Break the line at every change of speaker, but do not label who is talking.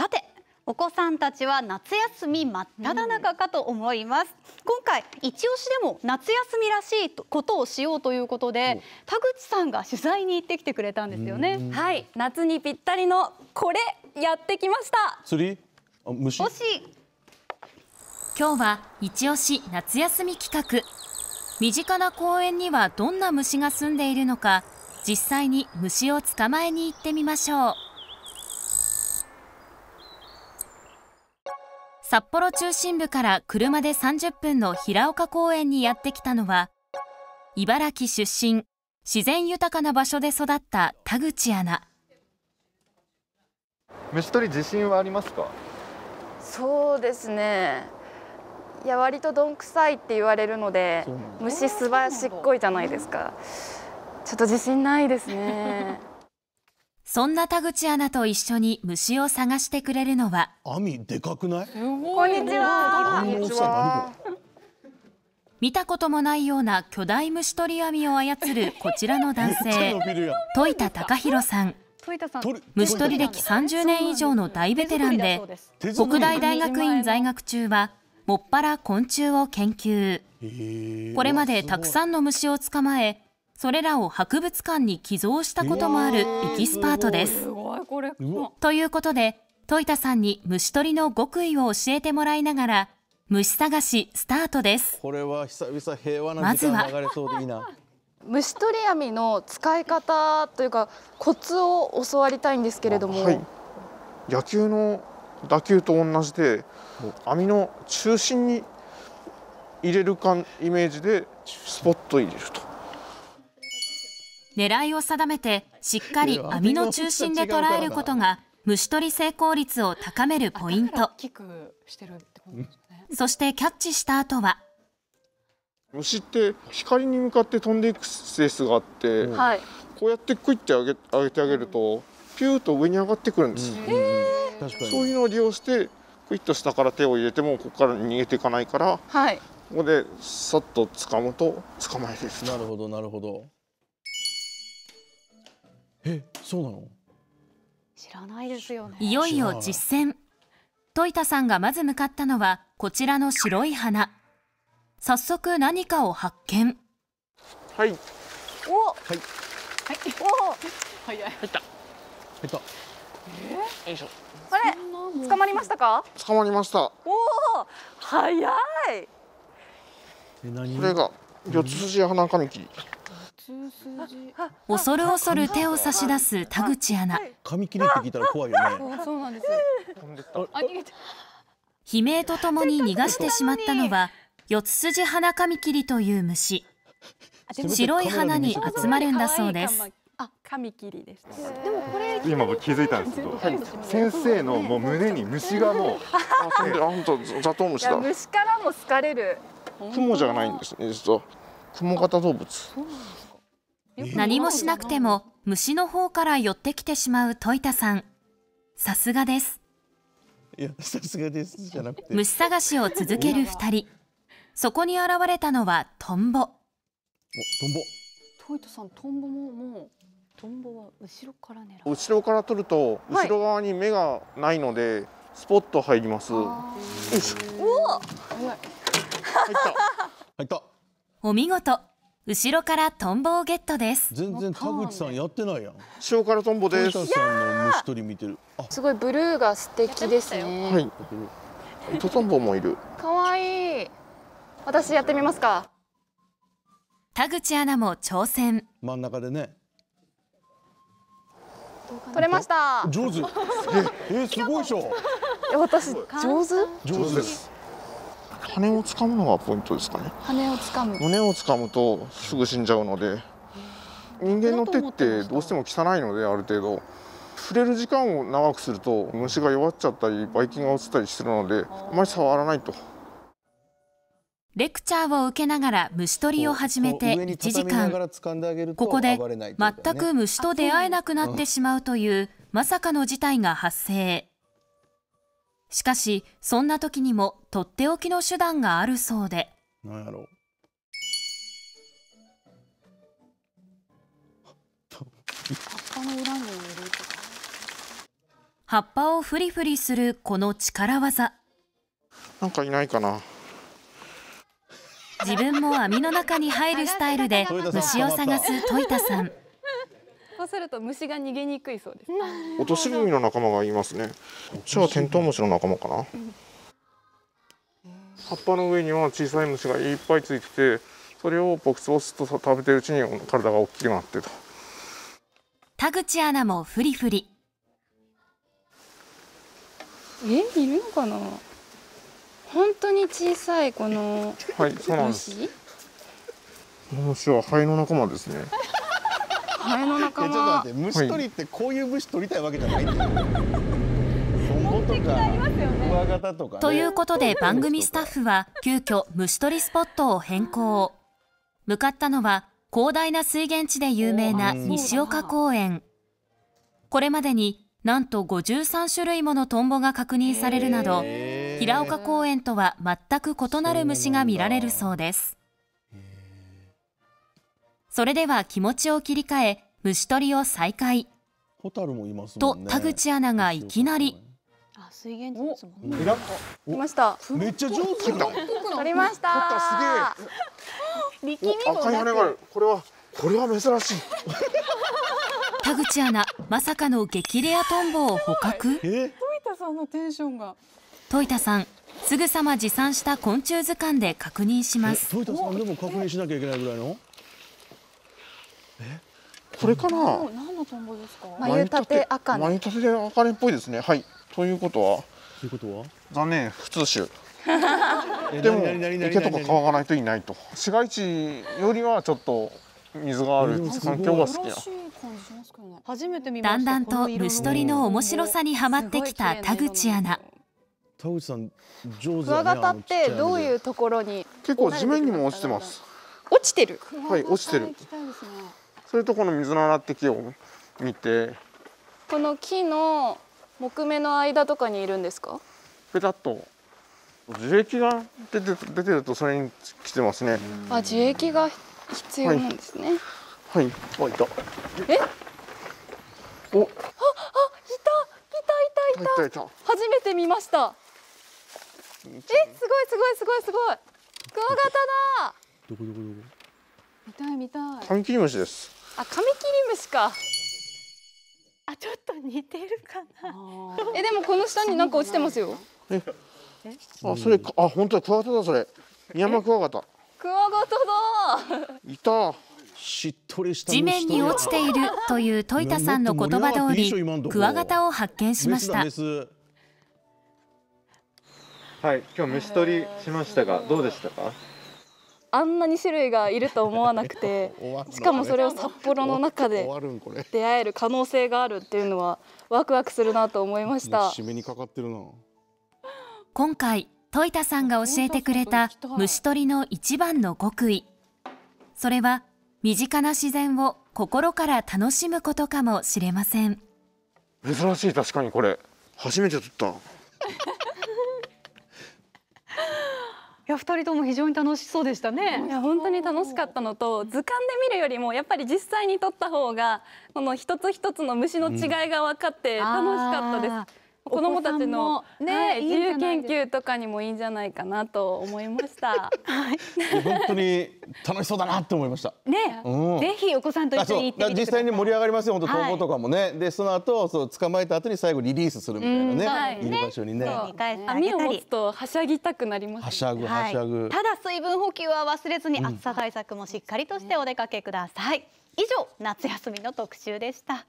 さてお子さんたちは夏休み真っ只中かと思います、うん、今回一押しでも夏休みらしいことをしようということで田口さんが取材に行ってきてくれたんですよねはい夏にぴったりのこれやってきました
釣り虫
今日は
一押し夏休み企画身近な公園にはどんな虫が住んでいるのか実際に虫を捕まえに行ってみましょう札幌中心部から車で30分の平岡公園にやってきたのは茨城出身自然豊かな場所で育った田口アナ
虫捕り自信はありますか
そうですねいや割とどんくさいって言われるので虫すばしっこいじゃないですかちょっと自信ないですね
そんな田口アナと一緒に虫を探してくれるのは網でかくないこんにちは見たこともないような巨大虫取り網を操るこちらの男性戸田隆弘さん
虫取り歴30年以上
の大ベテランで国大大学院在学中はもっぱら昆虫を研究これまでたくさんの虫を捕まえそれらを博物館に寄贈したこともあるエキスパートです。ということで、戸板さんに虫取りの極意を教えてもらいながら、虫探し
スタートで
す。
これは久々平和な時間流れそうでいいな。
虫取り網の使い方というかコツを教わりたいんですけれども、はい、
野球の打球と同じで網の中心に入れるかイメージでスポット入れると
狙いを定めてしっかり網の中心で捉えることが虫取り成功率を高めるポイントそしてキャッチした後は
虫って光に向かって飛んでいく性質があって、はい、こうやってクイッて上げ上げてあげるとピューと上に上がってくるんです、うん、そういうのを利用してクイッと下から手を入れてもここから逃げていかないから、はい、ここでさっと掴むと捕まえですなるほどなるほど
えそうなの
知らないですよねいよいよ実
践といたさんがまず向かったのはこちらの白い花早速何かを発見はいおはい
はいお早い入った入ったえー、よいしょあれ捕まりましたか捕まりましたおお早い
これが四つ筋花カミキ、うん
恐る恐る手を差し出
す田口アナ髪切って聞いたら怖いよね そうなんです悲鳴とともに逃がしてしまったのは四つ筋花カミキリという虫白い花に集まるんだそうです
あ、髪切りですでもこれ今
も気づいたんですけど、先生のもう胸に虫がもう、
あ、
本当ザトウムシだ。
虫からも好かれる。雲じゃ
ないんですね、実は。雲型動物。何もし
なくても虫の方から寄ってきてしまうトイタさんさすがです
いやさすがですじゃなくて虫探しを続ける二
人そこに現れたのはトンボおトンボ
トイタさんトンボももうトンボは後ろから狙う
後ろから取ると、後ろ側に目
がないので、はい、スポット入りますお入
っ
た入ったお見事後ろからトンボをゲットです全然田口さんやってないやん後ろからトンボ
です
すごいブルーが素敵ですねは
いトトンボもいる
可愛いい私やってみますか
田口アナも挑戦
真ん中でね
取れました上手
え、すごいでしょ
私上手上手で
す羽をつかむのがポイントですかね
羽をつかむ胸
をつかむとすぐ死んじゃうので人間の手ってどうしても汚いのである程度触れる時間を長くすると虫が弱っちゃったりばい菌が落ちたりするのであまり触らないと
レクチャーを受けながら虫取りを始めて1時間
ここで全く虫
と出会えなくなってしまうというまさかの事態が発生しかしそんな時にもとっておきの手段があるそうで何やろう葉っぱの裏に入れる葉っぱをフリフリするこの力技
なんかいないかな
自分も網の中に入るスタイルで 虫を探すトイタさん
そうすると虫が逃げにくいそうです。落
とし組の仲間がいますね。こっちはテントウムシの仲間かな。葉っぱの上には小さい虫がいっぱいついてて、それをボクスボスと食べてるうちに体が大きくなってた。
田口アナもフリフリ。
え、いるのかな。本当に小さいこのはい、そうなんです。
虫は肺の仲間ですね。前の仲間ちょっと待って虫取りってこういう虫取りたいわけじゃないんだよ、ね、ということで番
組スタッフは急遽虫取りスポットを変更向かったのは広大な水源地で有名な西岡公園これまでになんと53種類ものトンボが確認されるなど平岡公園とは全く異なる虫が見られるそうですそれでは気持ちを切り替え虫取りを再開ホタルもいます、ね、と田口アナがいきな
りあ水源ですもんね来ましためっちゃ上手だ取りましたすげえ力みもなこれはこれは珍し
い田口アナまさかの激レアトンボを捕獲
え？トイタさんのテンションが
トイタさんすぐさま持参した昆虫図鑑で確認しますトイタ
さんでも確認
しなきゃいけないぐらいの
これかな。
何のトンボですか。眉立て赤根。眉
立て赤根っぽいですね。はい。ということは。ということは。残念、普通種。
でも池とか川
がないといないと市街地よりはちょっと水がある環境が好き
なだんだんと
虫取りの面白さにはまってきた田口アナ
田口さん上手クワガタってどうい
うところに結構地面に
も落ちてます
落ちてるはい落ちてるそ
れとこの水の洗って木を見て
この木の木目の間とかにいるんですか
ペタッと樹液が出て出てるとそれに来てますね
あ樹液が必要なんですね
はい、はい、あいたえおああいた
いたいたいた初めて見ましたえすごいすごいすごいすごいクワガタだどこどこどこ見たい見たいカン
キムシです
あ、カミキリムシか。あ、ちょっと似てるかな。え、でもこの下になんか落ちてますよ。
え、あ、それあ、本当だクワガタだそれ。ミヤマクワガタ。
クワガタだ。い
た。しっとりした地面
に落ちているというトイタさんの言葉通りクワガタを発見しましたはい
今日虫取りしましたがどうでし
たかあんなに種類がいると思わなくて
しかもそれを札幌の中で
出会える可能性があるっていうのはワクワクするなと思いました今回戸板田さんが教えてくれた
虫取りの一番の極意それは身近な自然を心から楽しむことかもしれません
珍しい確かにこれ初めて撮った
や二人とも非常に楽しそうでしたね。いや本当に楽しかったのと図鑑で見るよりもやっぱり実際に撮った方がこの一つ一つの虫の違いが分かって楽しかったです。うん
子供たちの、ね自由研究
とかにもいいんじゃないかなと思いました。はい、本当
に楽しそうだなって思いました。
ね、うん、ぜひお子さんと一緒に実際に
盛り上がりますよ。本当投稿とかもね、でその後そう捕まえた後に最後リリースするみたいなね、はい、いる場所にね。
網を持つとはしゃぎたくなります、はしゃぐはしゃぐ、ただ水分補給は忘れずに暑さ対策もしっかりとしてお出かけください。以上
夏休みの特集でした。